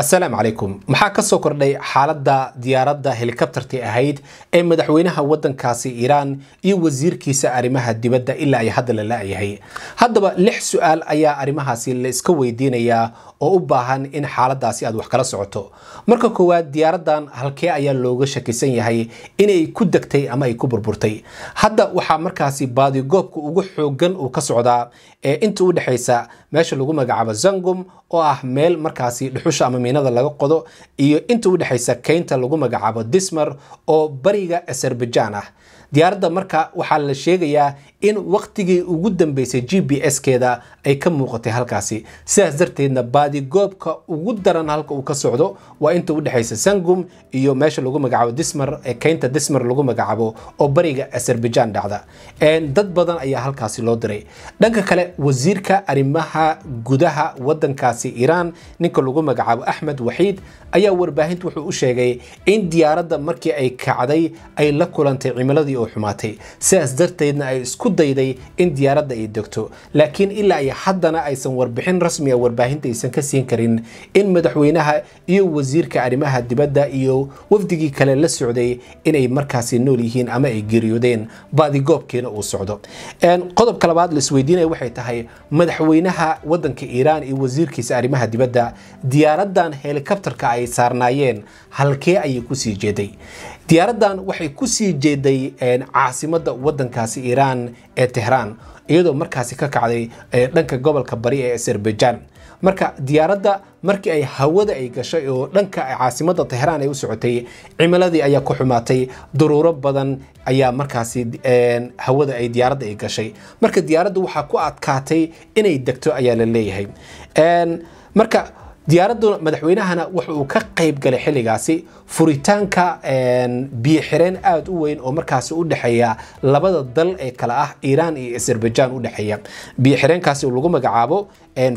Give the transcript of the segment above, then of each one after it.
assalaamu calaykum maxaa ka soo kordhay xaaladda diyaaradda helikabtarti ahayd ee madaxweynaha waddankaasi iiraan iyo wasiirkiisa arrimaha dibadda ilaa ay hadda la la'yahay haddaba lix su'aal ayaa arrimahaasi la iska weydiinayaa oo u baahan in xaaladdaasi aad wax kala socoto marka koowaad diyaaraddan halkee ayaa looga shakisan yahay inay ku degtay ama ay ku burburtay hadda waxaa markaasi baadigoobka ugu xooggan uu ka socdaa ee inta u dhexaysa meesha lagu magacaabo zangum oo ah meel markaasi dhuxusha ama fitamiinada laga qodo iyo inta u dhexaysa keynta lagu magacaabo dismar oo bariga azerbajaan ah diyaaradda marka waxaa la sheegayaa in waqtigii ugu dambeysay g b s-keeda ay ka muuqatay halkaasi sidaas darteedna baadigoobka ugu daran halka uu ka socdo waa inta u dhexaysa sangum iyo meesha lagu magacaabo dismar ee keynta dismar lagu magacaabo oo bariga azerbajaan dhacda dad badan ayaa halkaasi loo diray dhanka kale wasiirka arrimaha gudaha wadankaasi iiraan ninka lagu magacaabo axmed waxiid ayaa warbaahintu wuxuu u sheegay in diyaaradda markii ay kacday ay la kulantay cimiladii oo xumaatay sidaas darteedna ay isku dayday in diyaaradda ay degto laakiin ilaa iyo haddana aysan warbixin rasmiga ah warbaahinta aysan ka siin karin in madaxweynaha iyo wasiirka arrimaha dibadda iyo wafdigii kale la socday inay markaasi nool yihiin ama ay geeriyoodeen baadigoobkiina uu socdo qodobka labaad laisweydiinaya waxay tahay madaxweynaha waddanka iiraan iyo wasiirkiisa arrimaha dibadda diyaaradda diyaaraddan helikabtarka ay saarnaayeen halkee ayay kusii jeeday diyaaraddan waxay kusii jeeday caasimadda wadankaasi iiraan ee tehraan iyadoo markaasi ka kacday dhanka gobolka bari ee azerbaijan marka diyaaradda markii ay hawada ay gashay oo dhanka caasimadda tehraan ay u socotay cimiladii ayaa ku xumaatay daruuro badan ayaa markaasi hawada ay diyaaradda ay gashay marka diyaaradda waxaa ku adkaatay inay degto ayaa la leeyahay marka diyaaraddu madaxweynahana waxa uu ka qayb galay xilligaasi furitaanka biyoxireen aada u weyn oo markaasi u dhexeeya labada dal ee kale ah iiraan iyo azerbajaan u dhexeeya biyoxireenkaasi lagu magacaabo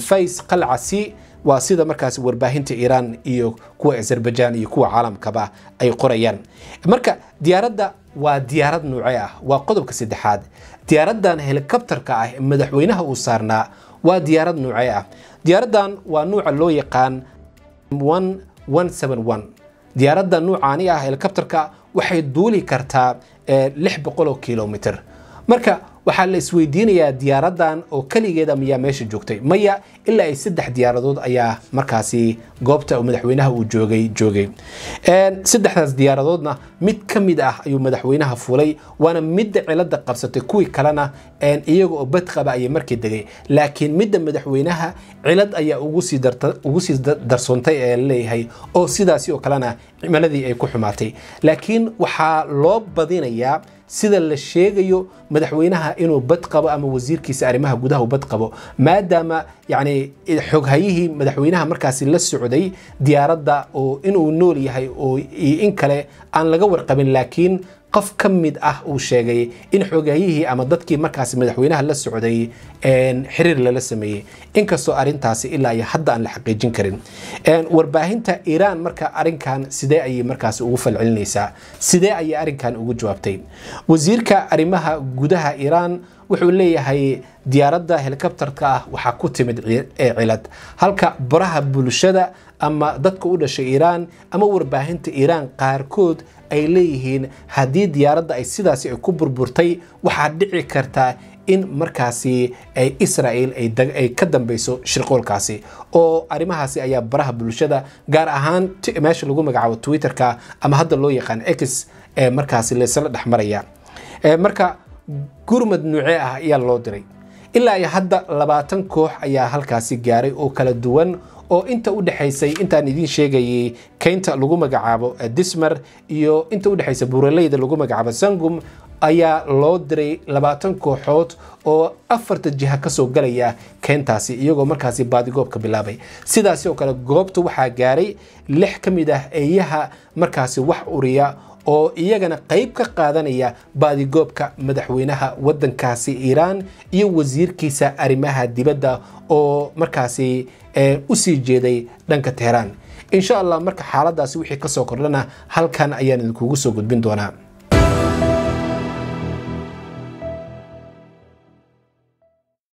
fays qalcasi waa sida markaas warbaahinta iiraan iyo kuwa azerbajaan iyo kuwa caalamkaba ay qorayaan marka diyaaradda waa diyaarad nuuce ah waa qodobka saddexaad diyaaradan helikabtarka ah madaxweynaha uu saarnaa waa diyaarad nuuce ah diyaaradan waa nuuca loo yaqaan diyaarada nuucaani ah helikabtarka waxay duuli kartaa eh, lix boqoloo kilomitr marka waxaa la isweydiinayaa diyaaradan oo keligeeda miyaa meesha joogtay maya ilaa ay saddex diyaaradood ayaa markaasi goobta madaxweynaha uu joogay joogay saddexdaas diyaaradoodna mid ka mid ah ayuu madaxweynaha fulay waana midda cilada qabsatay kuwii kalena iyaga oo badqaba ayay markii degay laakiin midda madaxweynaha cilad ayaa ugu sii darsoontay ee laleeyahay oo sidaasi oo kalena cimaladii ay ku xumaatay laakiin waxaa loo badinayaa sida la sheegayo madaxweynaha inuu bad qabo ama wasiirkiisa arrimaha gudaha bad qabo maadaama yani xoghayihii madaxweynaha markaasi la socday diyaaradda oo inuu nool yahay oo in kale aan laga warqabin laakiin qof ka mid ah uu sheegay in xogeeyihii ama dadkii markaasi madaxweynaha la socday xiriir lala sameeyey inkastoo arintaasi ilaa iyo hadda aan la xaqiijin karin warbaahinta iiraan marka arinkan sidee ayay markaasi ugu falcelinaysaa sidee ayay arinkan ugu jawaabtay wasiirka arrimaha gudaha iiraan wuxuu leeyahay diyaaradda helikabtarka ah waxaa ku timid cilad halka baraha bulshada ama dadka u dhashay iiraan ama warbaahinta iiraan qaarkood ay leeyihiin haddii diyaaradda ay sidaasi ay ku burburtay waxaa dhici karta in markaasi ay israa'iil ay ka dambayso shirqoolkaasi oo arrimahaasi ayaa baraha bulshada gaar ahaan meesha lagu magacaabo twitterka ama hadda loo yaqaan x ee markaasi laysla dhexmaraya marka gurmad nuuce ah ayaa loo diray ilaa iyo hadda labaatan koox ayaa halkaasi gaaray oo kala duwan oo inta u dhexaysay intaan idiin sheegayay keynta lagu magacaabo dismar iyo inta u dhexaysa buuraleyda lagu magacaabo sangum ayaa loo diray labaatan kooxood oo afarta jiha kasoo galaya keentaasi iyagoo markaasi baadigoobka bilaabay sidaasi oo kale goobta waxaa gaaray lix ka mid ah eeyaha markaasi wax uriya oo iyagana qayb ka qaadanaya baadigoobka madaxweynaha waddankaasi iiraan iyo wasiirkiisa arrimaha dibadda oo markaasi eh, u sii jeeday dhanka teheraan insha allah marka xaaladaasi wixii ka soo kordhana halkan ayaan idinkugu soo gudbin doonaa